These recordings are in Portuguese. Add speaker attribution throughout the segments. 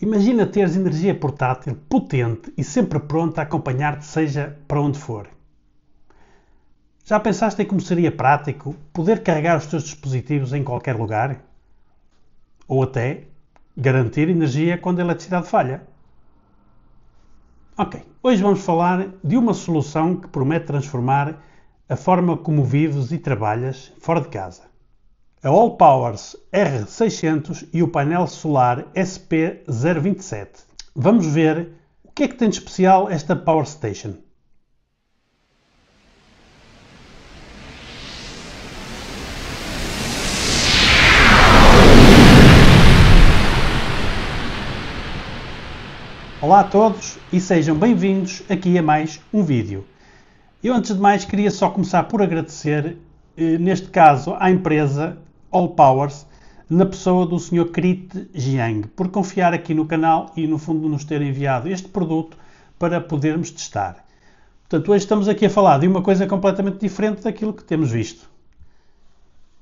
Speaker 1: Imagina teres energia portátil, potente e sempre pronta a acompanhar-te, seja para onde for. Já pensaste em como seria prático poder carregar os teus dispositivos em qualquer lugar? Ou até garantir energia quando a eletricidade falha? Ok, hoje vamos falar de uma solução que promete transformar a forma como vives e trabalhas fora de casa a All Powers R600 e o painel solar SP027. Vamos ver o que é que tem de especial esta Power Station. Olá a todos e sejam bem-vindos aqui a mais um vídeo. Eu antes de mais queria só começar por agradecer, eh, neste caso, à empresa All Powers na pessoa do Sr. Crit Jiang, por confiar aqui no canal e, no fundo, nos ter enviado este produto para podermos testar. Portanto, hoje estamos aqui a falar de uma coisa completamente diferente daquilo que temos visto.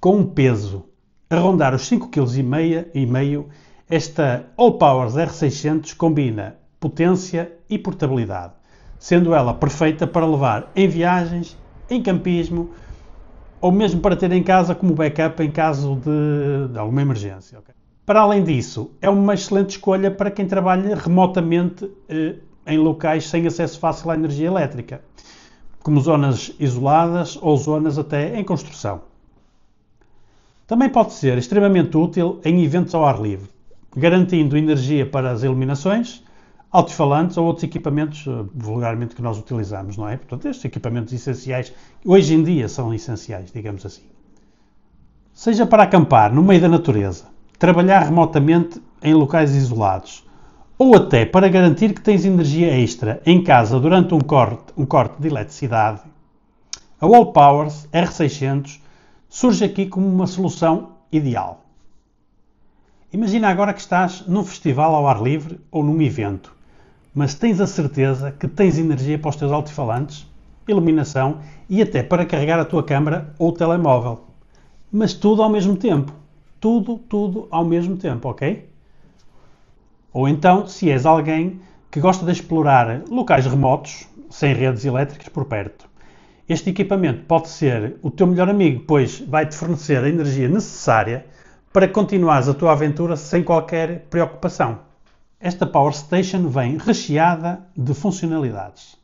Speaker 1: Com um peso a rondar os 5,5 kg, esta All Powers R600 combina potência e portabilidade, sendo ela perfeita para levar em viagens, em campismo, ou mesmo para ter em casa como backup em caso de, de alguma emergência. Okay? Para além disso, é uma excelente escolha para quem trabalha remotamente eh, em locais sem acesso fácil à energia elétrica, como zonas isoladas ou zonas até em construção. Também pode ser extremamente útil em eventos ao ar livre, garantindo energia para as iluminações alto-falantes ou outros equipamentos eh, vulgarmente que nós utilizamos, não é? Portanto, estes equipamentos essenciais, hoje em dia são essenciais, digamos assim. Seja para acampar no meio da natureza, trabalhar remotamente em locais isolados, ou até para garantir que tens energia extra em casa durante um corte, um corte de eletricidade, a Wall Powers R600 surge aqui como uma solução ideal. Imagina agora que estás num festival ao ar livre ou num evento mas tens a certeza que tens energia para os teus altifalantes, iluminação e até para carregar a tua câmara ou o telemóvel. Mas tudo ao mesmo tempo. Tudo, tudo ao mesmo tempo, ok? Ou então, se és alguém que gosta de explorar locais remotos, sem redes elétricas por perto. Este equipamento pode ser o teu melhor amigo, pois vai-te fornecer a energia necessária para continuares a tua aventura sem qualquer preocupação esta Power Station vem recheada de funcionalidades.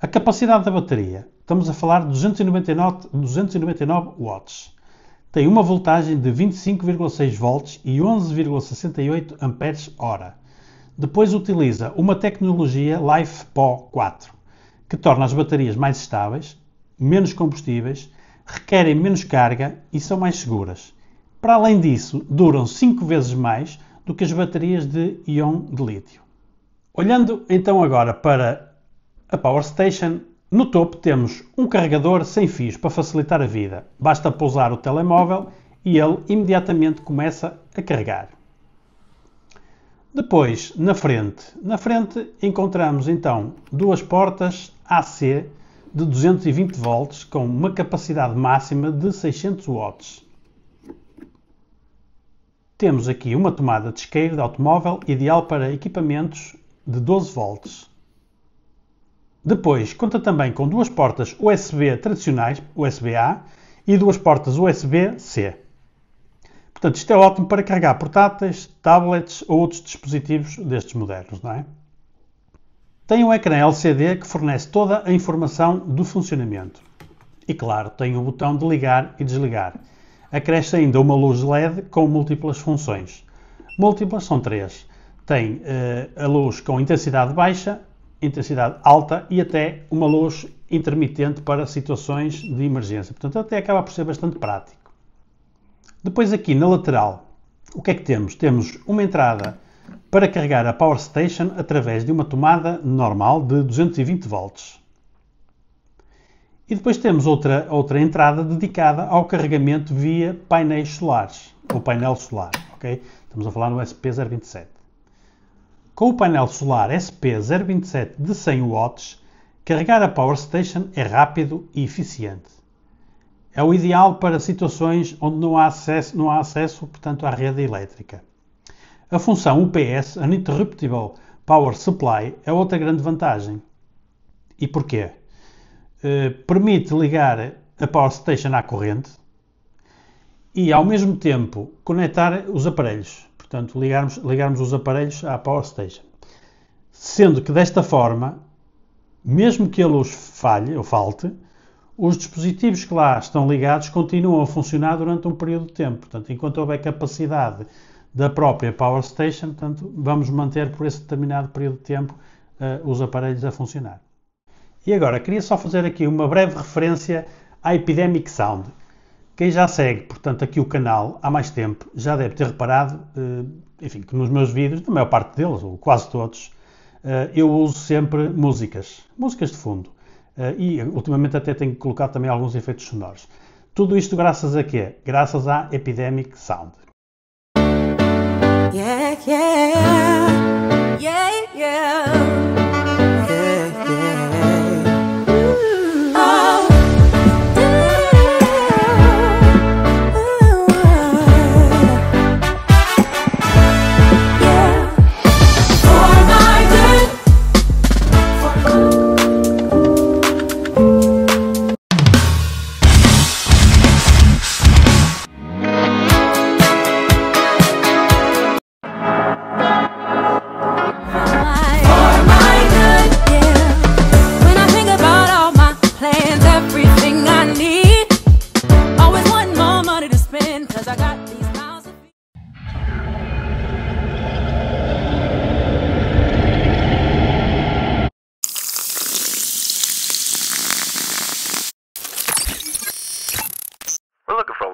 Speaker 1: A capacidade da bateria, estamos a falar de 299, 299 watts. Tem uma voltagem de 25,6 volts e 11,68 amperes-hora. Depois utiliza uma tecnologia LifePo 4, que torna as baterias mais estáveis, menos combustíveis, requerem menos carga e são mais seguras. Para além disso, duram 5 vezes mais do que as baterias de íon de lítio. Olhando então agora para a Power Station, no topo temos um carregador sem fios para facilitar a vida. Basta pousar o telemóvel e ele imediatamente começa a carregar. Depois, na frente, na frente encontramos então duas portas AC de 220 volts com uma capacidade máxima de 600 watts. Temos aqui uma tomada de isqueiro de automóvel ideal para equipamentos de 12 volts. Depois, conta também com duas portas USB tradicionais, USB-A, e duas portas USB-C. Portanto, isto é ótimo para carregar portáteis, tablets ou outros dispositivos destes modernos, não é? Tem um ecrã LCD que fornece toda a informação do funcionamento. E claro, tem o botão de ligar e desligar. Acresce ainda uma luz LED com múltiplas funções. Múltiplas são três. Tem uh, a luz com intensidade baixa, intensidade alta e até uma luz intermitente para situações de emergência. Portanto, até acaba por ser bastante prático. Depois aqui na lateral, o que é que temos? Temos uma entrada para carregar a Power Station através de uma tomada normal de 220 volts. E depois temos outra, outra entrada dedicada ao carregamento via painéis solares, ou painel solar, ok? Estamos a falar no SP027. Com o painel solar SP027 de 100 watts, carregar a Power Station é rápido e eficiente. É o ideal para situações onde não há acesso, não há acesso portanto, à rede elétrica. A função UPS, Uninterruptible Power Supply, é outra grande vantagem. E porquê? Eh, permite ligar a Power Station à corrente e, ao mesmo tempo, conectar os aparelhos. Portanto, ligarmos, ligarmos os aparelhos à Power Station. Sendo que, desta forma, mesmo que a luz falhe ou falte, os dispositivos que lá estão ligados continuam a funcionar durante um período de tempo. Portanto, enquanto houver capacidade da própria Power Station, portanto, vamos manter por esse determinado período de tempo uh, os aparelhos a funcionar. E agora, queria só fazer aqui uma breve referência à Epidemic Sound. Quem já segue, portanto, aqui o canal há mais tempo, já deve ter reparado, eh, enfim, que nos meus vídeos, na maior parte deles, ou quase todos, eh, eu uso sempre músicas, músicas de fundo. Eh, e ultimamente até tenho colocado também alguns efeitos sonoros. Tudo isto graças a quê? Graças à Epidemic Sound. Yeah, yeah, yeah,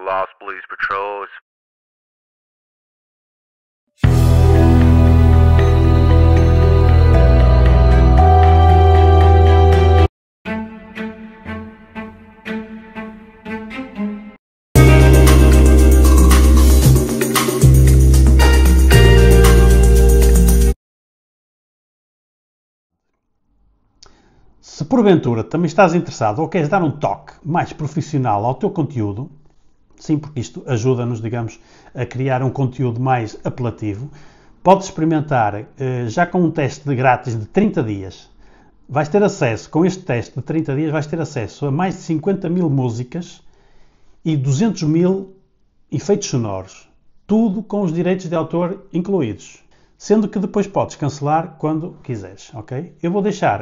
Speaker 1: Los Blues Patrols. Se porventura também estás interessado ou queres dar um toque mais profissional ao teu conteúdo, Sim, porque isto ajuda-nos, digamos, a criar um conteúdo mais apelativo. Podes experimentar eh, já com um teste de grátis de 30 dias. Vais ter acesso, com este teste de 30 dias, vais ter acesso a mais de 50 mil músicas e 200 mil efeitos sonoros. Tudo com os direitos de autor incluídos. Sendo que depois podes cancelar quando quiseres, ok? Eu vou deixar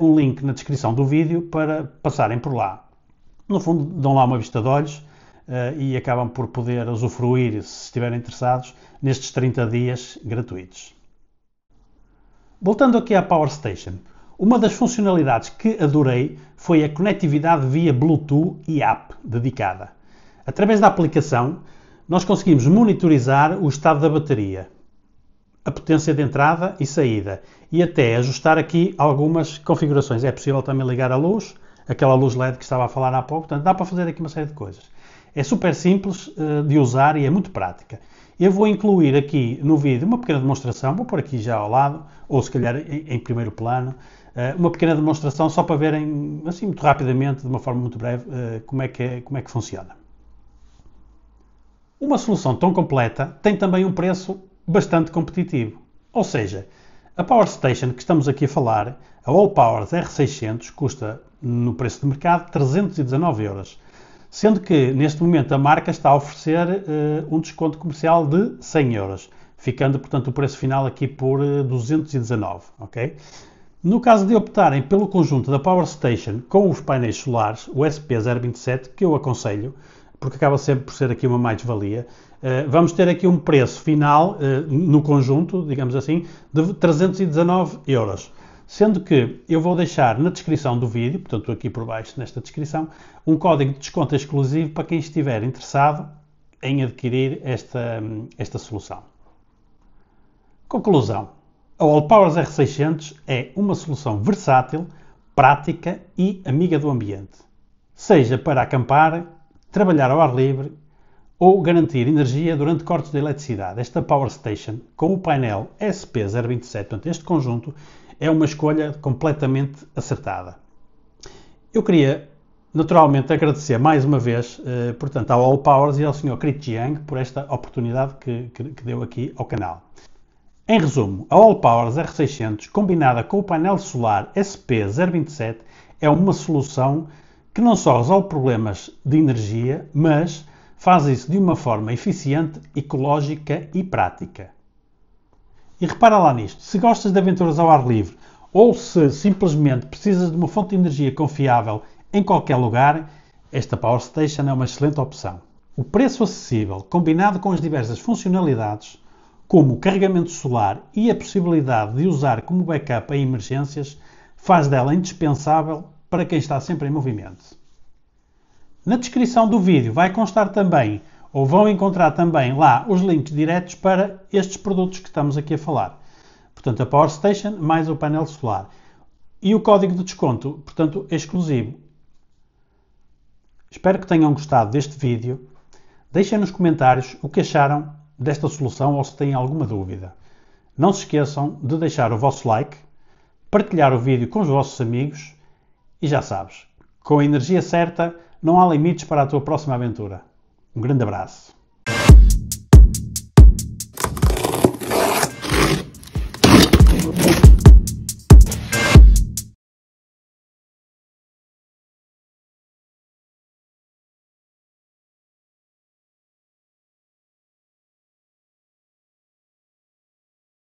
Speaker 1: uh, um link na descrição do vídeo para passarem por lá. No fundo, dão lá uma vista de olhos uh, e acabam por poder usufruir, se estiverem interessados, nestes 30 dias gratuitos. Voltando aqui à Power Station, uma das funcionalidades que adorei foi a conectividade via Bluetooth e app dedicada. Através da aplicação, nós conseguimos monitorizar o estado da bateria, a potência de entrada e saída e até ajustar aqui algumas configurações. É possível também ligar a luz, aquela luz LED que estava a falar há pouco, portanto dá para fazer aqui uma série de coisas. É super simples uh, de usar e é muito prática. Eu vou incluir aqui no vídeo uma pequena demonstração, vou pôr aqui já ao lado, ou se calhar em, em primeiro plano, uh, uma pequena demonstração só para verem, assim, muito rapidamente, de uma forma muito breve, uh, como, é que é, como é que funciona. Uma solução tão completa tem também um preço bastante competitivo. Ou seja, a Power Station que estamos aqui a falar, a All Powers R600, custa no preço de mercado 319 euros. Sendo que, neste momento, a marca está a oferecer uh, um desconto comercial de 100 euros, ficando, portanto, o preço final aqui por 219, eh, ok? No caso de optarem pelo conjunto da Power Station com os painéis solares, o SP027, que eu aconselho, porque acaba sempre por ser aqui uma mais-valia, eh, vamos ter aqui um preço final no conjunto, digamos assim, de 319 euros. Sendo que eu vou deixar na descrição do vídeo, portanto aqui por baixo nesta descrição, um código de desconto exclusivo para quem estiver interessado em adquirir esta, esta solução. Conclusão. A AllPowers R600 é uma solução versátil, prática e amiga do ambiente. Seja para acampar, trabalhar ao ar livre ou garantir energia durante cortes de eletricidade. Esta Power Station, com o painel SP027, portanto, este conjunto, é uma escolha completamente acertada. Eu queria, naturalmente, agradecer mais uma vez, eh, portanto, ao All Powers e ao Sr. Crit Jiang por esta oportunidade que, que, que deu aqui ao canal. Em resumo, a All Powers R600, combinada com o painel solar SP027, é uma solução que não só resolve problemas de energia, mas faz isso de uma forma eficiente, ecológica e prática. E repara lá nisto: se gostas de aventuras ao ar livre ou se simplesmente precisas de uma fonte de energia confiável em qualquer lugar, esta Power Station é uma excelente opção. O preço acessível, combinado com as diversas funcionalidades, como o carregamento solar e a possibilidade de usar como backup em emergências, faz dela indispensável para quem está sempre em movimento. Na descrição do vídeo vai constar também ou vão encontrar também lá os links diretos para estes produtos que estamos aqui a falar. Portanto, a Power Station mais o painel solar. E o código de desconto, portanto, é exclusivo. Espero que tenham gostado deste vídeo. Deixem nos comentários o que acharam desta solução ou se têm alguma dúvida. Não se esqueçam de deixar o vosso like, partilhar o vídeo com os vossos amigos e já sabes, com a energia certa não há limites para a tua próxima aventura. Um grande abraço.